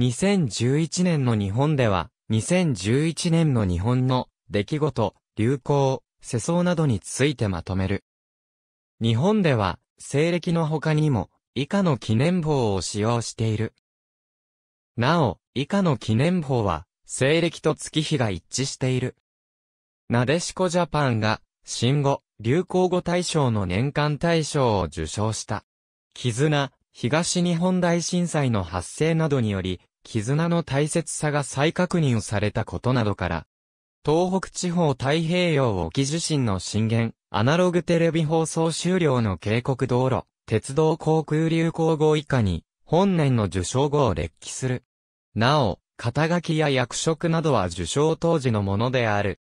2011年の日本では、2011年の日本の出来事、流行、世相などについてまとめる。日本では、西暦の他にも、以下の記念法を使用している。なお、以下の記念法は、西暦と月日が一致している。なでしこジャパンが、新語、流行語大賞の年間大賞を受賞した。絆、東日本大震災の発生などにより、絆の大切さが再確認されたことなどから、東北地方太平洋沖地震の震源、アナログテレビ放送終了の警告道路、鉄道航空流行語以下に、本年の受賞後を列記する。なお、肩書きや役職などは受賞当時のものである。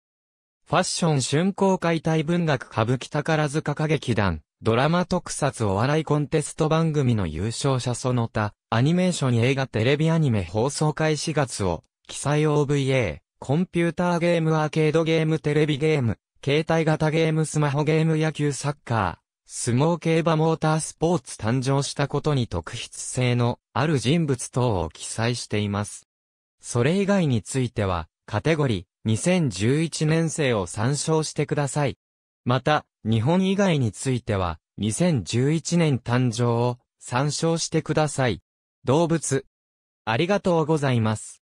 ファッション春光解体文学歌舞伎宝塚歌劇団、ドラマ特撮お笑いコンテスト番組の優勝者その他、アニメーション映画テレビアニメ放送開始月を、記載 OVA、コンピューターゲームアーケードゲームテレビゲーム、携帯型ゲームスマホゲーム野球サッカー、相撲競馬モータースポーツ誕生したことに特筆性のある人物等を記載しています。それ以外については、カテゴリー2011年生を参照してください。また、日本以外については、2011年誕生を参照してください。動物。ありがとうございます。